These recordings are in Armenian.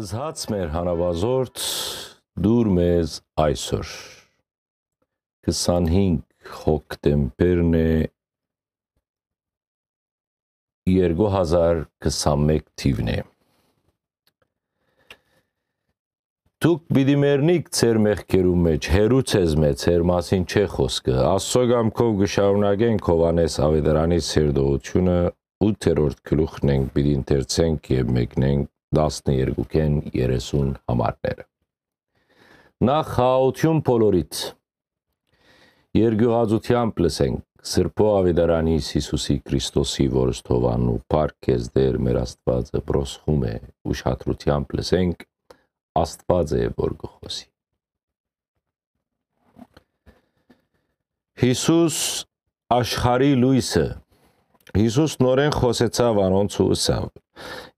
Զհաց մեր հանավազորդ դուր մեզ այսօր 25 հոկտեմբերն է 2021 թիվն է Դուք պիտի մեռնիք ծեր մեղքերու մեջ հերուց ես մեծ հեր մասին չէ խոսքը Աստծո կամքով գշարունակենք Հովանես Ավետարանի սերդողությունը 8-րդ գլուխն ենք պիտի ընթերցենք եւ մեկնենք 12-ին 30 համարները։ Նախ հաություն բոլորից երկյուղածությամբ լսենք Սրբո Ավետարանի Հիսուսի Քրիստոսի որստովան ու Փարքես դեր մեր Աստվածը բրոսխում է ուշադրությամբ լսենք Աստված է որ գողոսի Հիսուս աշխարի լույսը Հիսուս նորեն խոսեցավ անոնց ու ուսավ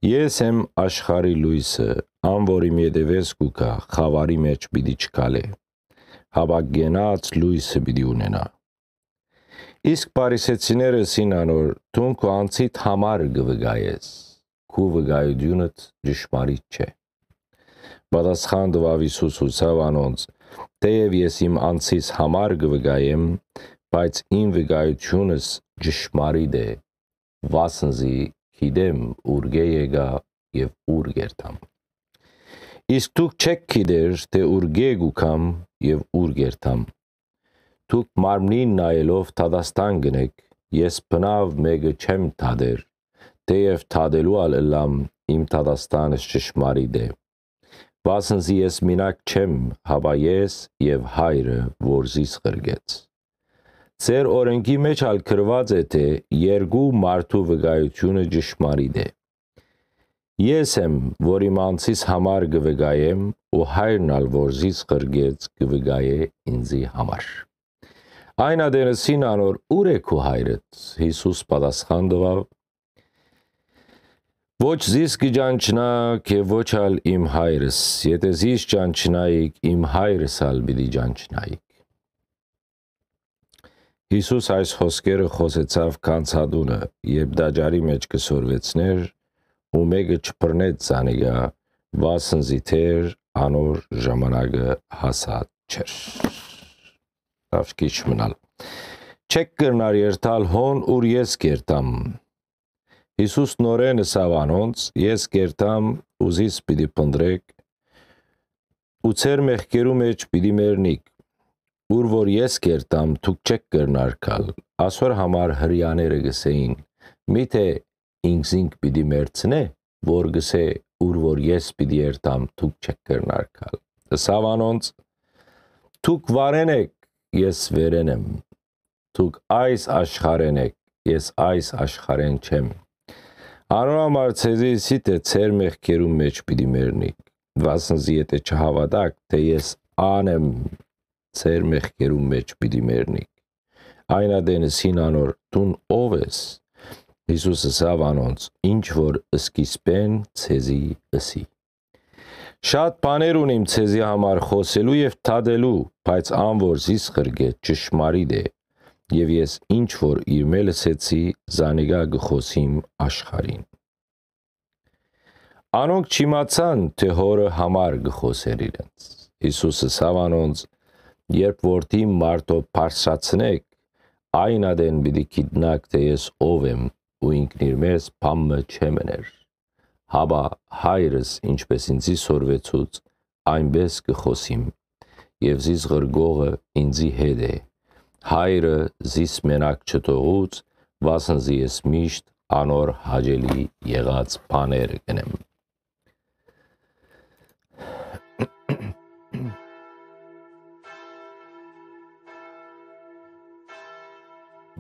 Ես եմ աշխարի լույսը, ան որի մետևես կուկա, խավարի մեջ պիտի չկալե։ Հավագենած լույսը պիտի ունենա։ Իսկ Փարիսեցիները սինանոր տուն քո անցիդ համար գվգայես։ Քու վգայությունդ ճշմարիտ չէ։ Պատասխան տվավ Հիսուս հուսավանոնց. Թեև ես իմ անցիս համար գվգայեմ, բայց իմ վգայությունս ճշմարիտ է։ Վասնզի գիտեմ ուր գեգա եւ ուր գերտամ։ Իսկ դուք չեք գիտեր, թե ուր գեգ ուքամ եւ ուր գերտամ։ Դուք մարմնին նայելով Թադաստան գնեք, ես բնավ մեկը չեմ թադեր, թեև թադելու ալ լամ իմ Թադաստանը ճշմարիտ է։ Վասնզի ես մինակ չեմ, հավայես եւ հայրը, որ զիս ղրգեց։ Ձեր օրենքի մեջ ալ գրված է թե երկու մարդու վկայությունը ճշմարիտ է։ Ես եմ, որ իմ անձիս համար գվգայեմ ու հայրն ալ որզից կրգեց գվգայե ինձի համար։ Այն ադերսին անոր ուր է քո հայրդ։ Հիսուս պատասխան տվավ. Ոչ զիս կճանչնա, քե ոչ ալ իմ հայրս։ Եթե զիս ճանչնայիք, իմ հայրս ալ պիտի ճանչնայիք։ Հիսուս այս խոսքերը խոսեցավ կանցադունը, երբ դաջարի մեջ կսորվեցներ ու մեկը չփռնեց ցանիգա, վասնզի թեր անոր ժամանակը հասած չէր։ Ավշկիչ մնալ։ Չեք կրնար երթալ հոն ուր ես կերտամ։ Հիսուս նորեն սավանոնց, ես կերտամ ուզից պիտի փնդրեք ու ցեր մեղքերու մեջ պիտի մեռնիկ ուր որ ես կերտամ, դուք չեք կրնարկալ։ Այսօր համար հрьяաները գսեին. միթե ինքսինք պիտի մերցնե, որ գսե ուր որ ես պիտի երտամ, դուք չեք կրնարկալ։ Սավանոնց դուք վարեն եք, ես վերեն եմ։ Դուք այս աշխարհեն եք, ես այս աշխարհեն չեմ։ Անորոշ ցեզիսի թե ծեր մեղքերու մեջ պիտի մեռնի։ Վասնզի եթե չհավատակ, թե ես անեմ ցեր մեղքերու մեջ պիտի մեռնիք։ Այնադենս հինանոր տուն ով ես։ Հիսուսը ասավ անոնց. ինչ որ սկիզբեն ցեզի ըսի։ Շատ բաներ ունիմ ցեզի համար խոսելու եւ թադելու, բայց անոր զիս խրգե ճշմարիտ է։ Եվ ես ինչ որ իր մելսեցի, զանիգա գխոսիմ աշխարին։ Անոնք չիմացան, թե հորը համար գխոսեր իրենց։ Հիսուսը սավանոնց Երբ որդի մարդով պարսացնեք, այն ադեն բիդի կիտնակ, թե ես ով եմ ու ինքն իր մեզ պամը չեմ էներ։ Հաբա հայրս ինչպես ինձի սորվեցուց, այնպես կխոսիմ, և զիս գրգողը ինձի հետ է։ Հայրը զիս մենակ չտողուց, վասնզի ես միշտ անոր հաջելի եղած պաներ գնեմ։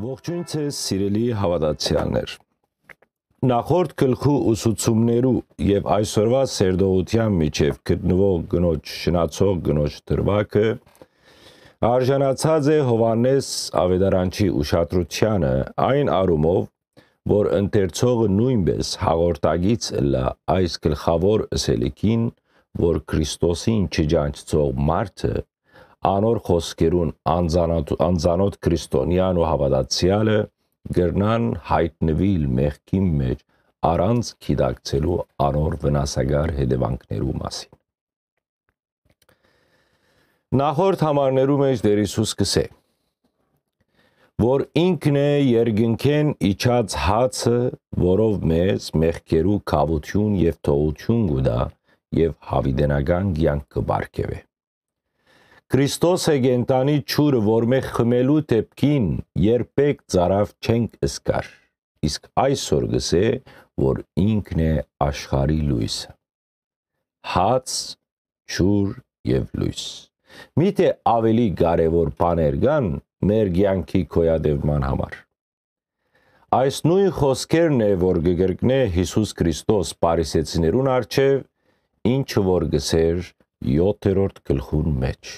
Ողջույն ցեզ սիրելի հավատացյալներ։ Նախորդ գլխու ուսուցումներու եւ այսօրվա սերդողության միջև գտնվող գնոջ շնացող գնոջ դրվակը արժանացած է Հովանես Ավետարանչի ուշադրությանը այն առումով, որ ընթերցողը նույնպես հաղորդագից լա այս գլխավոր ըսելիքին, որ Քրիստոսին չջանչող մարդը անոր խոսքերուն անձանոտ անձանոտ քրիստոնյան ու հավատացյալը գրնան հայտնվիլ մեղքի մեջ առանց գիտակցելու անոր վնասագար հետևանքներու մասին նախորդ համարներու մեջ դեր Հիսուս կսե որ ինքն է երգնքեն իջած հացը որով մեզ մեղքերու կավություն եւ թողություն գուտա եւ հավիդենական կյանք կբարգեւե Քրիստոս է գենտանի ճուրը, որ մեղ խմելու դեպքին երբեք ծարավ չենք սկար։ Իսկ այսօր գսե, որ ինքն է աշխարի լույսը։ Հաց, ճուր եւ լույս։ Միթե ավելի կարևոր բաներ կան մեր ցանկի կոյադևման համար։ Այս նույն խոսքերն է, որ գգրկնե Հիսուս Քրիստոս Փարիսեցիներուն արչև, ինչը որ գսեր 7-րդ գլխուն մեջ։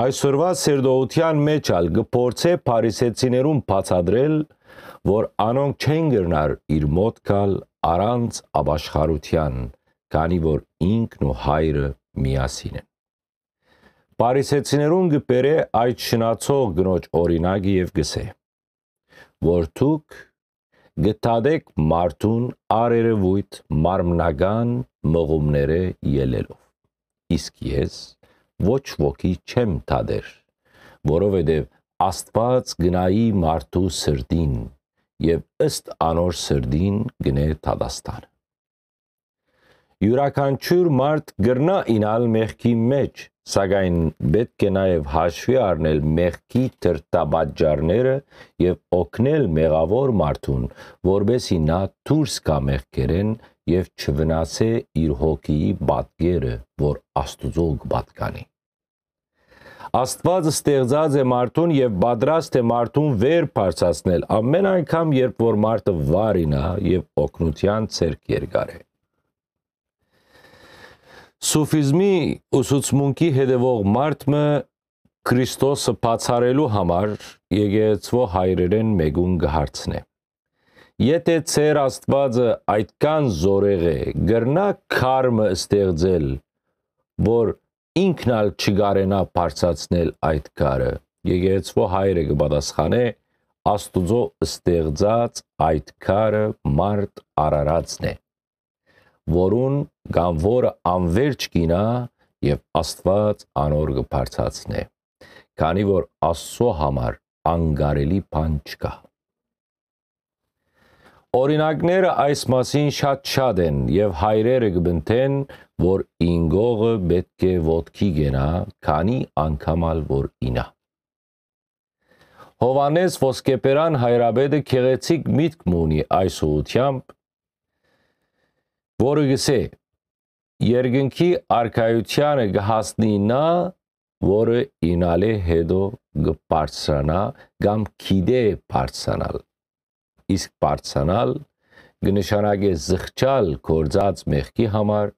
Այսօրվա սերդողության մեջ ալ գփորձե Փարիսեցիներուն բացադրել, որ անոնք չեն գրնար իր մոտ կալ առանց աբաշխարության, քանի որ ինքն ու հայրը միասին են։ Փարիսեցիներուն գբերե այդ շնացող գնոջ օրինակը եւ գսե, որ դուք գտադեք մարդուն արերևույթ մարմնական մղումները ելելով իսկ ես ոչ ոքի չեմ տադեր, որովհետև Աստված գնայի մարդու սրտին եւ ըստ անոր սրտին գնե տադաստան։ Յուրաքանչյուր մարդ գրնա ինալ մեղքի մեջ, սակայն պետք է նաև հաշվի առնել մեղքի դրտաբաճարները եւ օգնել մեղավոր մարդուն, որբեսի նա դուրս գա մեղքերեն եւ չվնասե իր հոգիի բատկերը, որ Աստուծո կպատկանի։ Աստված ստեղծած է մարդուն եւ պատրաստ է մարդուն վեր բարձրացնել ամեն անգամ, երբ որ մարդը վարինա եւ օկնության ցերկ երկար է։ Սուֆիզմի ուսուցմունքի հետևող մարդը Քրիստոսը բացարելու համար եկեցվո հայրերեն մեգուն գհարցնե։ Եթե ծեր Աստվածը այդքան զորեղ է, գրնա քարմը ստեղծել, որ ինքն ալ չգարենա բարձացնել այդ գարը։ Եկեղեցվո հայրը կպատասխանե Աստուծո ստեղծած այդ գարը մարդ արարածն է, որուն կամ որը անվերջ կինա եւ Աստված անոր կբարձացնե։ Քանի որ Աստծո համար անգարելի բան չկա։ Օրինակները այս մասին շատ-շատ են եւ հայրերը գտնեն, որ ինգողը պետք է ոդքի գնա, քանի անգամ ալ որ ինա։ Հովանես Ոսկեպերան հայրաբեդը քեղեցիկ միտք ունի այս ուությամբ, որը գսե երկնքի արքայությանը գհասնի նա, որը ինալե հետո գբարձրանա կամ քիդե բարձրանալ իսկ բարձանալ գնշանագե զղջալ կորձած մեղքի համար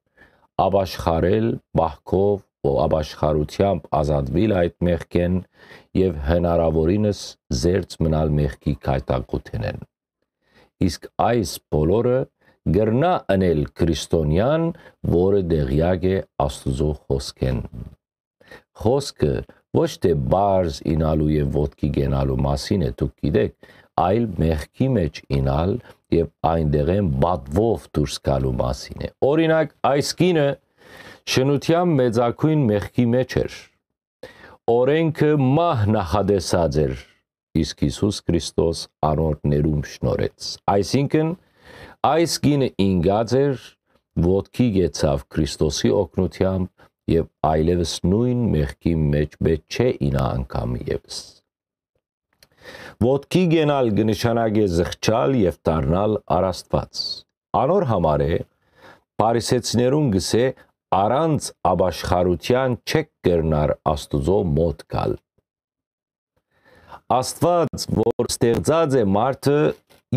աբաշխարել բահքով ով աբաշխարությամբ ազատվել այդ մեղքեն եւ հնարավորինս զերծ մնալ մեղքի կայտակութենեն իսկ այս բոլորը գրնա անել քրիստոնյան, որը դեղյակ է Աստուծո խոսքեն։ Խոսքը ոչ թե բարձ ինալու եւ ոդկի գենալու մասին է, դուք գիտեք, այլ մեղքի մեջ ինալ եւ այնտեղեն բատվով դուրս գալու մասին է։ Օրինակ, այս կինը շնության մեծակույն մեղքի մեջ էր։ Օրենքը մահ նախադեսած էր, իսկ Հիսուս Քրիստոս անորդ ներում շնորեց։ Այսինքն, այս կինը ինգած էր ոտքի գեցավ Քրիստոսի օգնությամբ եւ այլևս նույն մեղքի մեջ մեջ չէ ինա անգամ եւս ոտքի գենալ գնշանագե զղջալ եւ դառնալ արաստված։ Անոր համար է Փարիսեցիներուն գսե առանց աբաշխարության չեք կերնար Աստուծո մոտ գալ։ Աստված, որ ստեղծած է մարդը,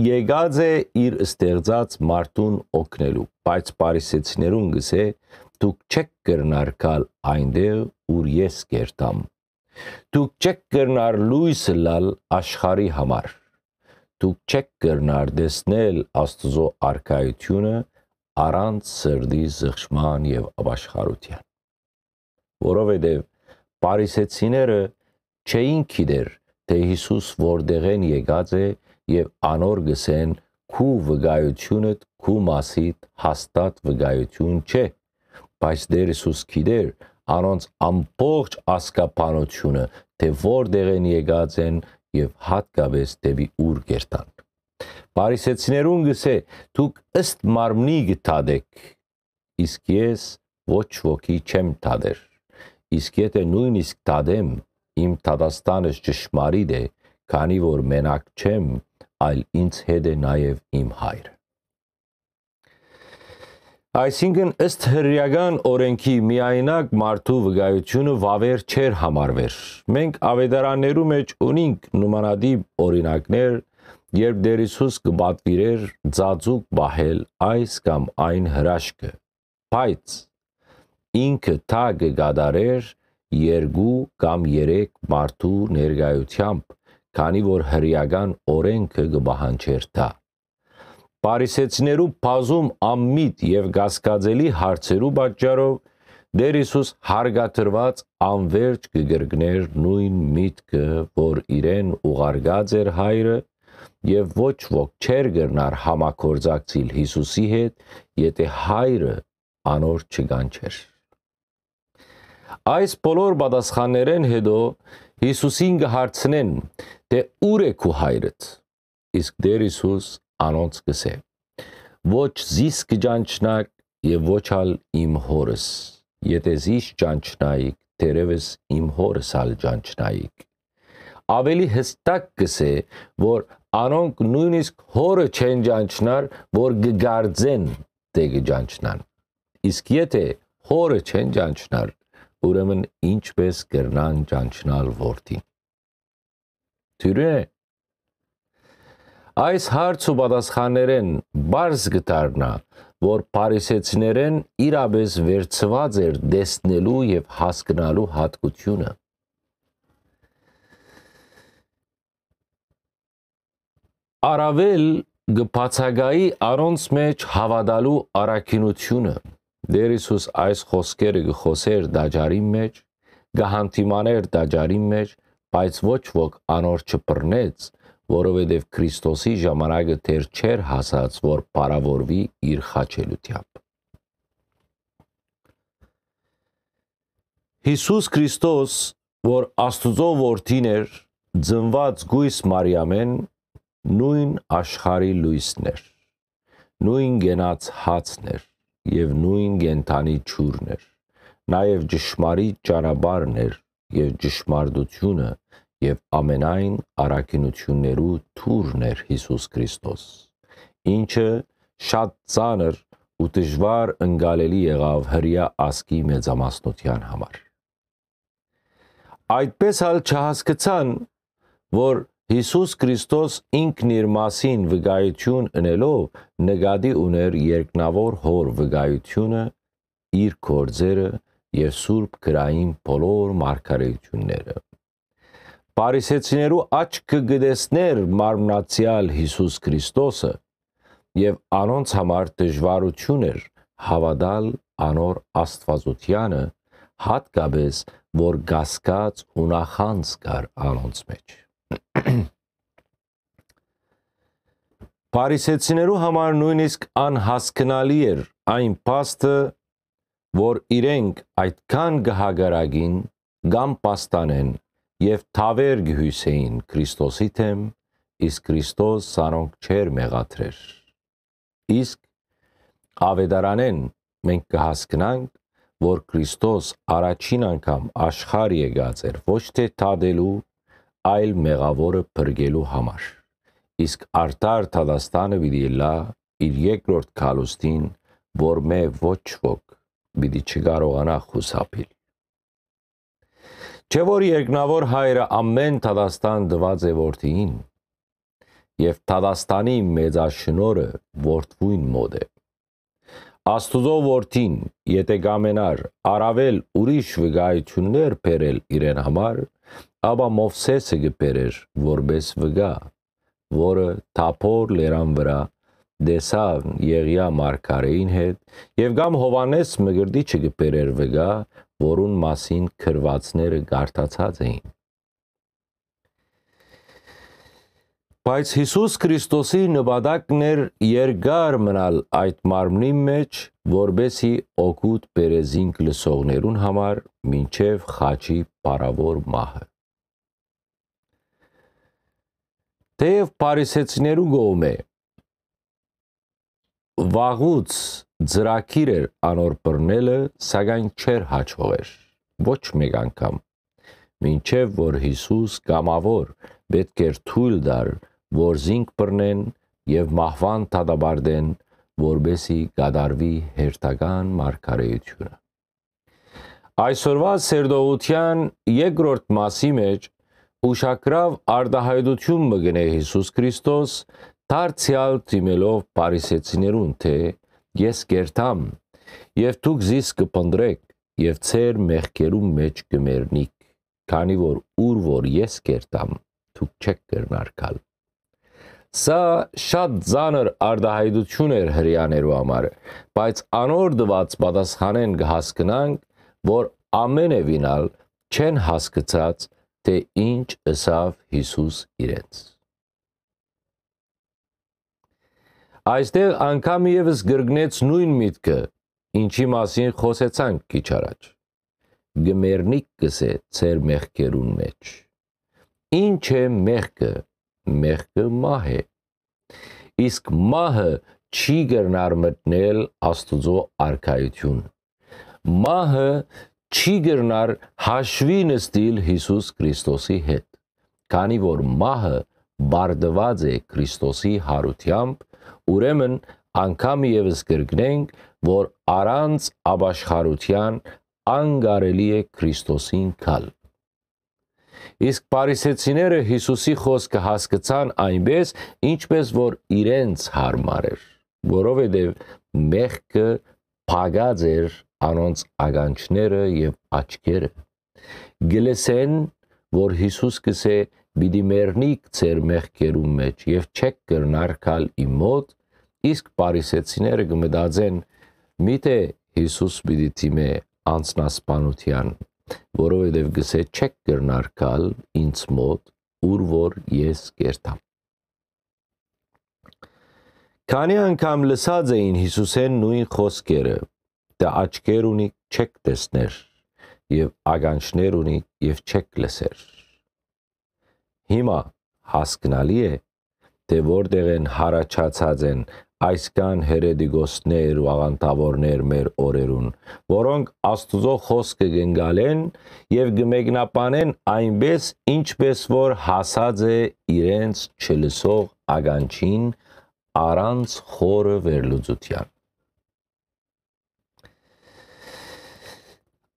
եկած է իր ստեղծած մարդուն օգնելու, բայց Փարիսեցիներուն գսե դուք չեք կերնար գալ այնտեղ, ուր ես կերտամ։ Դուք չեք կրնար լույսը լալ աշխարի համար։ Դուք չեք կրնար դեսնել Աստծո արքայությունը առանց սրդի զղջման եւ ապաշխարության։ Որովհետեւ Փարիսեցիները չէին գիտեր, թե Հիսուս որտեղեն եկած է եւ անոր գսեն քու վգայությունը քու մասիդ հաստատ վգայություն չէ բայց Տեր Հիսուս գիտեր առանց ամբողջ ասկապանությունը, թե որտեղ են եկած են եւ հատկապես դեպի ուր գերտան։ Փարիսեցիներուն գսե՝ դուք ըստ մարմնի գտադեք, իսկ ես ոչ ոքի չեմ տադեր։ Իսկ եթե նույնիսկ տադեմ, իմ տադաստանս ճշմարիտ է, քանի որ մենակ չեմ, այլ ինձ հետ է նաև իմ հայրը։ Այսինքն ըստ հրեական օրենքի միայնակ մարդու վկայությունը վավեր չէր համարվեր։ Մենք ավետարաններու մեջ ունենք նոմանադիպ օրինակներ, երբ Տեր Հիսուս կբատվիրեր ծածուկ բահել այս կամ այն հրաշքը։ Բայց ինքը թագը գադարեր երկու կամ երեք մարդու ներկայությամբ, քանի որ հրեական օրենքը կբահանջեր դա։ Փարիսեցիներու բազում ամմիտ եւ գասկածելի հարցերու պատճառով Դեր Հիսուս հարգաթրված անverջ կգրգներ նույն միտքը, որ իրեն ուղարկած էր հայրը եւ ոչ ոք չեր գրնար համակորձակցիլ Հիսուսի հետ, եթե հայրը անոր չգանչեր։ Այս բոլոր պատասխաններեն հետո Հիսուսին կհարցնեն, թե ուր է քո հայրդ։ Իսկ Դեր Հիսուս անոնց գսե ոչ զիս կճանչնակ եւ ոչ ալ իմ հորս եթե զիս ճանչնայիք դերևս իմ հորս ալ ճանչնայիք ավելի հստակ գսե որ անոնք նույնիսկ հորը չեն ճանչնար որ գգարձեն դեգ ճանչնան իսկ եթե հորը չեն ճանչնար ուրեմն ինչպես կրնան ճանչնալ որդին Թյուրը Այս հարց ու պատասխաներեն բարձ գտարնա, որ Փարիսեցիներեն իրապես վերծված էր դեսնելու եւ հասկանալու հատկությունը։ Արավել գբացագայի առոնց մեջ հավատալու առաքինությունը։ Դեր Հիսուս այս խոսքերը գխոսեր դաջարի մեջ, գահանտիմաներ դաջարի մեջ, բայց ոչ ոք անոր չբռնեց որովհետև Քրիստոսի ժամանակը դեռ չէր հասած, որ բարավորվի իր խաչելությամբ։ Հիսուս Քրիստոս, որ Աստուծո որդին էր, ծնված գույս Մարիամեն, նույն աշխարի լույսն էր, նույն գենած հացն էր եւ նույն գենթանի ճուրն էր, նաեւ ճշմարիտ ճանապարհն էր եւ ճշմարտությունը եւ ամենայն առաքինություններու թուրն էր Հիսուս Քրիստոս, ինչը շատ ցաներ ու դժվար ընկալելի եղավ հрья ասկի մեծամասնության համար։ Այդպես հալ չհասկացան, որ Հիսուս Քրիստոս ինքն իր մասին վկայություն ունելով նկատի ուներ երկնավոր հոր վկայությունը իր կորձերը եւ Սուրբ գրային բոլոր մարգարեությունները Փարիսեցիներու աչքը գտեսներ մարմնացյալ Հիսուս Քրիստոսը եւ անոնց համար դժվարություն էր հավատալ անոր Աստվածությանը հատկապես որ գասկած ու նախանց կար անոնց մեջ Փարիսեցիներու համար նույնիսկ անհասկանալի էր այն փաստը որ իրենք այդքան գահագարագին կամ պաստանեն եւ թավերգ Հյուսեին Քրիստոսի թեմ, իսկ Քրիստոս սարոնք չեր մեղադրեր։ Իսկ ավետարանեն մենք կհասկնանք, որ Քրիստոս առաջին անգամ աշխարհ եկած էր ոչ թե թադելու, այլ մեղավորը բրգելու համար։ Իսկ արտար Թադաստանը պիտի լա իր երկրորդ քալոստին, որ մե ոչ ոք պիտի չկարողանա խուսափել։ Չէ որ երկնավոր հայրը ամեն Թադաստան դված է որդին, եւ Թադաստանի մեծաշնորը որդվույն մոտ է։ Աստուծո որդին, եթե գամենար արավել ուրիշ վկայություններ բերել իրեն համար, ապա Մովսեսը գբերեր որպես վկա, որը թափոր լերան վրա դեսավ Եղիա Մարգարեին հետ եւ գամ Հովանես մգրդիչը գբերեր վկա, որուն մասին քրվածները գարտացած էին։ Բայց Հիսուս Քրիստոսի նպատակն էր երկար մնալ այդ մարմնի մեջ, որբեսի օգուտ բերեզինք լսողներուն համար մինչև խաչի պարավոր մահը։ Թեև Փարիսեցիներու գոմե վաղուց Ձրակիր էր անոր բռնելը, սակայն չեր հաջողեր։ Ոչ մեկ անգամ։ Մինչև որ Հիսուս կամավոր պետք էր թույլ դար, որ զինք բռնեն եւ մահվան դադարդեն, որբեսի գադարվի հերթական մարգարեությունը։ Այսօրվա սերդողության երկրորդ մասի մեջ ուշակրավ արդահայտություն մգնե Հիսուս Քրիստոս, դարձյալ դիմելով Փարիսեցիներուն թե ես կերտամ եւ դուք զիս կփնդրեք եւ ցեր մեղքերում մեջ կմեռնիք քանի որ ուր որ ես կերտամ դուք չեք կրնարկալ Սա շատ ցաներ արդահայտություն էր հрьяաներու համար, բայց անորդված պատասխանեն կհասկնանք, որ ամենևինալ չեն հասկացած, թե ինչ ըսավ Հիսուս իրենց։ Այստեղ անգամ եւս գրգնեց նույն միտքը, ինչի մասին խոսեցանք քիչ առաջ։ Գմերնիկ կսե ծեր մեղքերուն մեջ։ Ինչ է մեղքը։ Մեղքը մահ է։ Իսկ մահը չի գրնար մտնել Աստուծո արքայություն։ Մահը չի գրնար հաշվի նստիլ Հիսուս Քրիստոսի հետ, քանի որ մահը բարդված է Քրիստոսի հարությամբ Ուրեմն անգամ եւս գրգնենք, որ առանց աբաշխարության անկարելի է Քրիստոսին քալ։ Իսկ Փարիսեցիները Հիսուսի խոսքը հասկացան այնպես, ինչպես որ իրենց հարմար էր, որովհետև մեղքը փագած էր անոնց ագանչները եւ աչքերը։ Գլեսեն, որ Հիսուս կսե՝ «Բիդի մեռնիք ծեր մեղքերում մեջ եւ չեք կրնար քալ իմ մոտ, իսկ Փարիսեցիները գմդածեն միթե Հիսուս պիտի դիմե անցնասպանության, որովհետև գսե չեք գրնարկալ ինձ մոտ, ուր որ ես կերտամ։ Քանի անգամ լսած էին Հիսուսեն նույն խոսքերը՝ «Դա աչքեր ունի, չեք տեսներ, եւ ագանչներ ունի, եւ չեք լսեր»։ Հիմա հասկանալի է, թե որտեղ են հարաճացած են այսքան հերեդիգոսներ ու աղանտավորներ մեր օրերուն, որոնք Աստծո խոսքը գնգալեն եւ գմեգնապանեն այնպես, ինչպես որ հասած է իրենց չլսող ագանչին առանց խորը վերլուծության։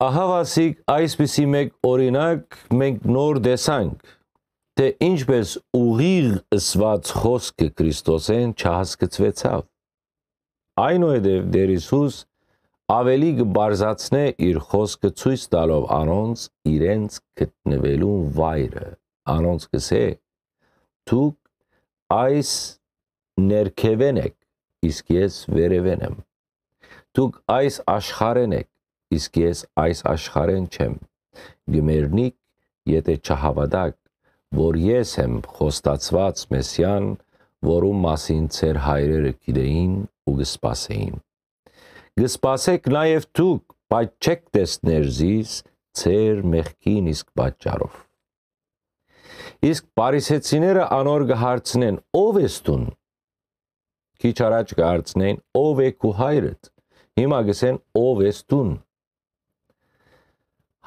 Ահա վասիկ այսպիսի մեկ օրինակ մենք նոր տեսանք թե ինչպես ուղիղ ըսված խոսքը Քրիստոսեն չհասկացվեցավ։ Այնուհետև Տեր Հիսուս ավելի կբարձացնե իր խոսքը ցույց տալով անոնց իրենց գտնվելու վայրը։ Անոնց կսե. Դուք այս ներքևեն եք, իսկ ես վերևեն եմ։ Դուք այս աշխարհեն եք, իսկ ես այս աշխարհեն չեմ։ Գմերնիկ, եթե չհավատակ որ ես եմ խոստացված Մեսիան, որում մասին ծեր հայրերը գիտեին ու գսպասեին։ Գսպասեք նաև դուք, բայց չեք տեսներ զիս ծեր մեղքին իսկ պատճառով։ Իսկ Փարիսեցիները անոր կհարցնեն՝ ով ես դու։ Քիչ առաջ կհարցնեին՝ ով է քու հայրդ։ Հիմա գսեն՝ ով ես դու։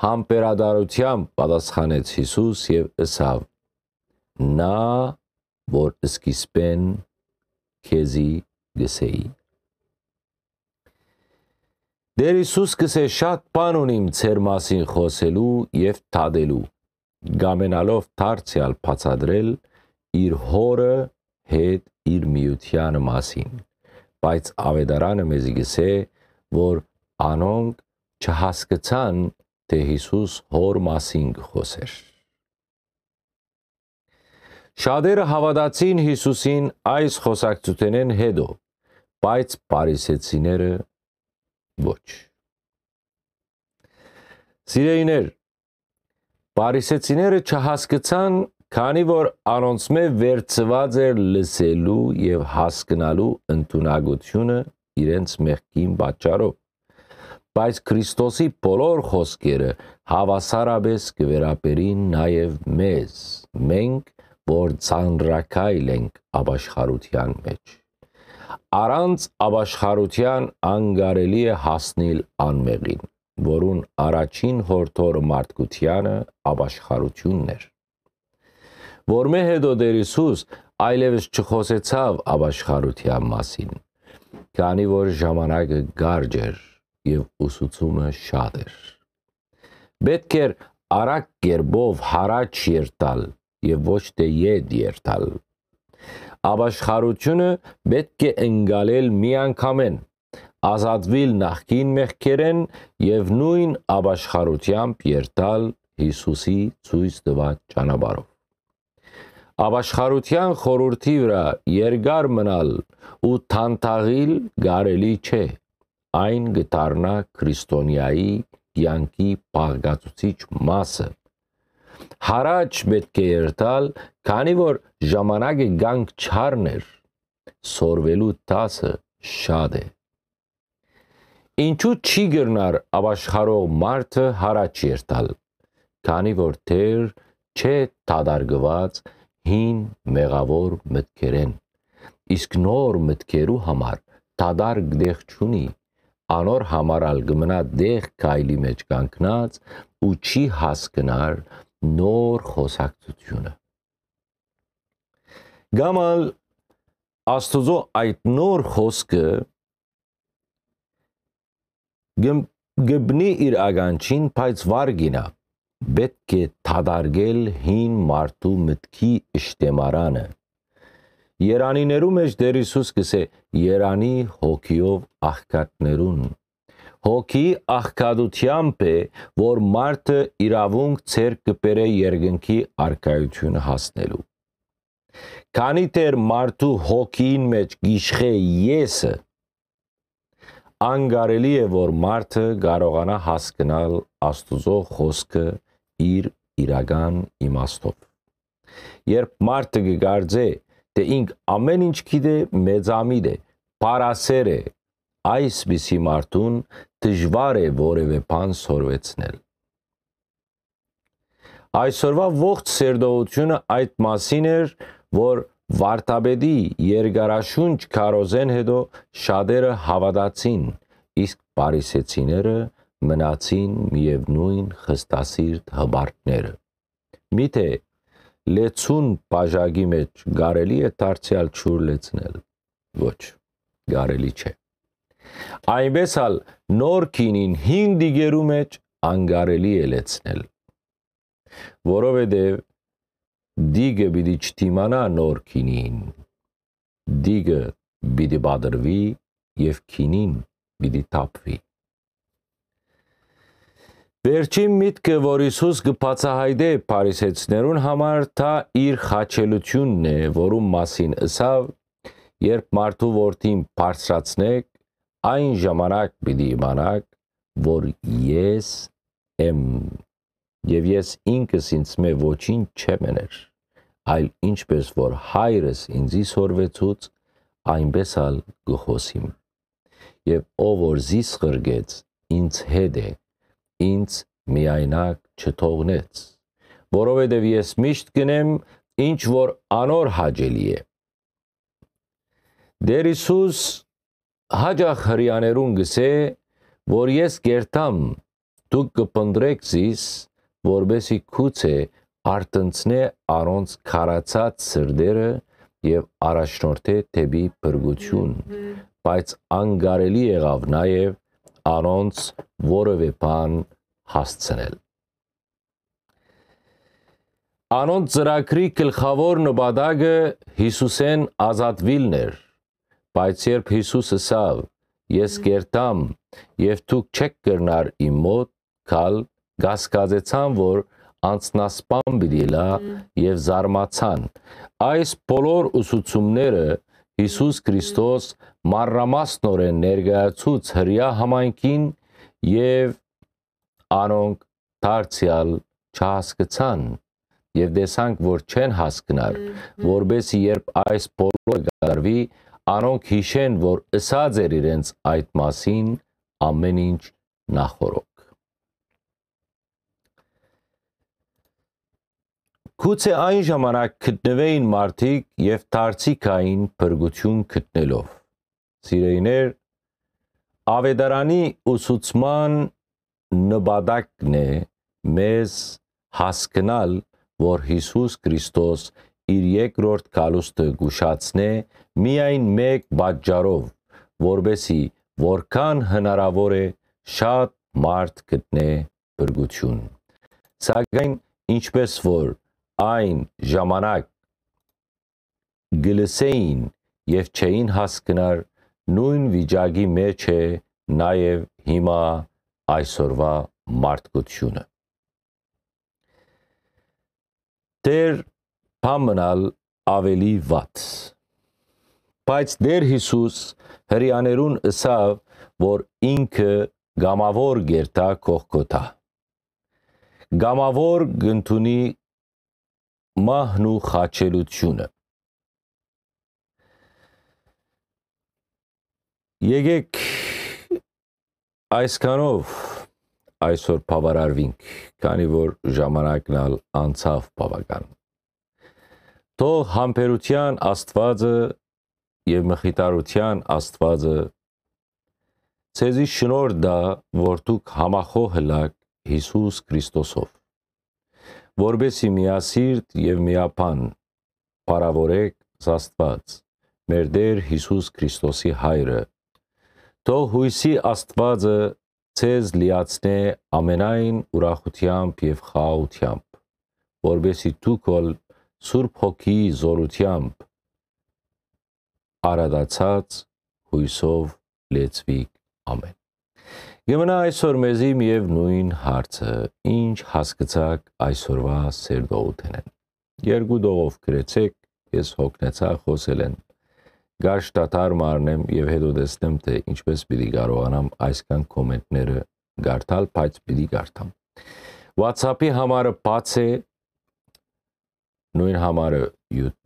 Համբերադարությամբ պատասխանեց Հիսուս եւ ըսավ նա որ սկիզբեն քեզի գսեի Դեր Հիսուս գսե շատ բան ունիմ ծեր մասին խոսելու եւ թադելու գամենալով դարձյալ բացադրել իր հորը հետ իր միության մասին բայց ավետարանը մեզի գսե որ անոնք չհասկացան թե Հիսուս հոր մասին խոսեր Շատերը հավատացին Հիսուսին այս խոսակցությունեն հետո, բայց Փարիսեցիները ոչ։ Սիրեիներ, Փարիսեցիները չհասկացան, քանի որ առոնց մե վերծված էր լսելու եւ հասկանալու ընտունակությունը իրենց մեղքին պատճառով բայց Քրիստոսի բոլոր խոսքերը հավասարապես կվերապերին նաև մեզ։ Մենք որ ցանրակայլ ենք աբաշխարության մեջ։ Առանց աբաշխարության անգարելի է հասնել անմեղին, որուն առաջին հորթոր մարդկությանը աբաշխարությունն էր։ Որմե հետո Տեր Հիսուս այլևս չխոսեցավ աբաշխարության մասին, քանի որ ժամանակը գարջ էր եւ ուսուցումը շատ էր։ Պետք էր արագ կերբով հարաճ երտալ եւ ոչ թե եդ երթալ։ Աբաշխարությունը պետք է ընկալել միանգամեն, ազատվել նախքին մեղքերեն եւ նույն աբաշխարությամբ երթալ Հիսուսի ցույց տված ճանապարհով Աբաշխարության խորհրդի վրա երկար մնալ ու թանթաղիլ գարելի չէ։ Այն գտարնա քրիստոնյայի կյանքի բաղկացուցիչ մասը հարաճ պետք է երթալ, քանի որ ժամանակը գանք չառներ։ Սորվելու տասը շատ է։ Ինչու չի գրնար ավաշխարող մարդը հարաճ երթալ, քանի որ Տեր չէ տադարգված հին մեղավոր մտքերեն։ Իսկ նոր մտքերու համար տադարգ դեղ չունի անոր համարալ գմնա դեղ կայլի մեջ կանգնած ու չի հասկնար նոր խոսակցությունը։ Գամալ Աստուծո այդ նոր խոսքը գբնի իր ագանչին, բայց վարգինա։ Պետք է թադարգել հին մարդու մտքի իշտեմարանը։ Երանիներու մեջ դեր Հիսուս կսե Երանի հոգիով աղկատներուն հոգի աղքատությամբ է, որ մարդը իրավունք ցեր կբերե երկնքի արկայությունը հասնելու։ Քանի դեռ մարդու հոգին մեջ գիշխե եսը անգարելի է որ մարդը կարողանա հասկանալ Աստուծո խոսքը իր իրական իմաստով։ Երբ մարդը գարձե, թե ինք ամեն ինչ գիտե, մեծամիտ է, բարասեր է, այսպիսի մարդուն դժվար է որևէ բան սորվեցնել։ Այսօրվա ողջ սերտողությունը այդ մասին էր, որ Վարդապետի երկարաշունչ քարոզեն հետո շատերը հավատացին, իսկ Փարիսեցիները մնացին միևնույն խստասիրտ հբարտները։ Միթե լեցուն բաժակի մեջ կարելի է դարձյալ ճուր լեցնել։ Ոչ, կարելի չէ։ Այնպես հալ նոր քինին հին դիգերու մեջ անգարելի է լեցնել։ Որովհետև դիգը պիտի չտիմանա նոր քինին։ Դիգը պիտի բادرվի եւ քինին պիտի տապվի։ Վերջին միտքը, որ Հիսուս կբացահայտե Փարիսեցներուն համար, թա իր խաչելությունն է, որում մասին ըսավ, երբ մարդու որդին բարձրացնեք, այն ժամանակ պիտի իմանաք, որ ես եմ եւ ես ինքս ինձ մե ոչինչ չեմ եներ, այլ ինչպես որ հայրս ինձի սորվեցուց, այնպես ալ գխոսիմ։ Եվ ով որ զիս խրգեց, ինձ հետ է, ինձ միայնակ չթողնեց, որովհետև ես միշտ գնեմ, ինչ որ անոր հաջելի է։ Դեր Հիսուս հաջախ հрьяներուն գսե, որ ես գերտամ, դուք կփնդրեք զիս, որբեսի քուցե արտնցնե առոնց քարացած սրդերը եւ առաջնորդե տեբի բրգություն, բայց անգարելի եղավ նաեւ առոնց որևէ բան հասցնել։ Անոնց ծրագրի գլխավոր նպատակը Հիսուսեն ազատվիլն էր Բայց երբ Հիսուսը ասավ. Ես կերտամ եւ դուք չեք կրնար իմ մոտ, քալ գասկածեցան, որ անցնասպան բիլա եւ զարմացան։ Այս բոլոր ուսուցումները Հիսուս Քրիստոս մարրամասնորեն ներկայացուց հрья համայնքին եւ անոնք դարձյալ չհասկացան եւ տեսանք որ չեն հասկնար որբեսի երբ այս բոլորը գարվի Անոնք հիշեն, որ ըսած էր իրենց այդ մասին ամեն ինչ նախորոք։ Գուցե այն ժամանակ գտնվեին մարդիկ եւ դարձիկային բրգություն գտնելով։ Սիրեիներ ավետարանի ուսուցման նպատակն է մեզ հասկանալ, որ Հիսուս Քրիստոս իր երկրորդ գալուստը գուշացնե միայն մեկ պատճառով, որբեսի որքան հնարավոր է շատ մարդ գտնե բրգություն։ Սակայն ինչպես որ այն ժամանակ գլսեին եւ չէին հասկնար նույն վիճակի մեջ է նաեւ հիմա այսօրվա մարդկությունը Տեր պամնալ ավելի վատ Բայց Տեր Հիսուս հрьяաներուն ըսավ, որ ինքը գամավոր գերտա Կողգոթա։ Գամավոր գտնունի մահնու խաչելությունը։ Եկեք այսքանով այսօր բավարարվինք, քանի որ ժամանակն ալ անցավ բավական։ Թող համբերության Աստվածը եւ մխիթարության Աստվածը ցեզի շնորհ դա որ դուք համախոհ հլակ Հիսուս Քրիստոսով որբեսի միասիրտ եւ միապան բարավորեք Աստված մեր Տեր Հիսուս Քրիստոսի հայրը Թող հույսի Աստվածը ցեզ լիացնե ամենայն ուրախությամբ եւ խաղաղությամբ որբեսի դուք ալ Սուրբ Հոգի զորությամբ արադացած հույսով լեցվիկ ամեն։ Գմնա այսօր մեզի միև նույն հարցը, ինչ հասկացակ այսօրվա սերդողութեն են։ Երկու դողով գրեցեք, ես հոգնեցա խոսել են։ Գաշ տատար մարնեմ և հետո դեսնեմ, թե ինչպես պիտի կարողանամ այսքան կոմենտները գարդալ, բայց պիտի գարդամ։ WhatsApp-ի համարը բաց է, նույն համարը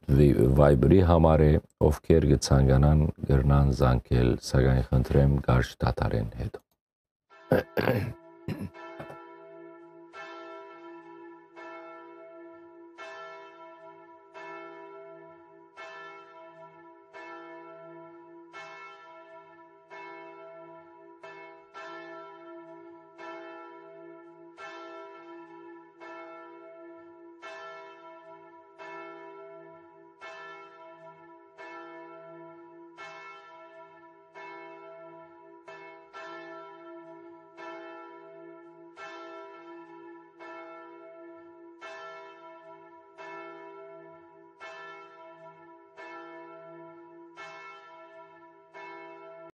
Viber-ի համար է, ովքեր կցանկանան գրնան զանգել, սակայն խնդրեմ գարշ դատարեն հետո։ Thank you.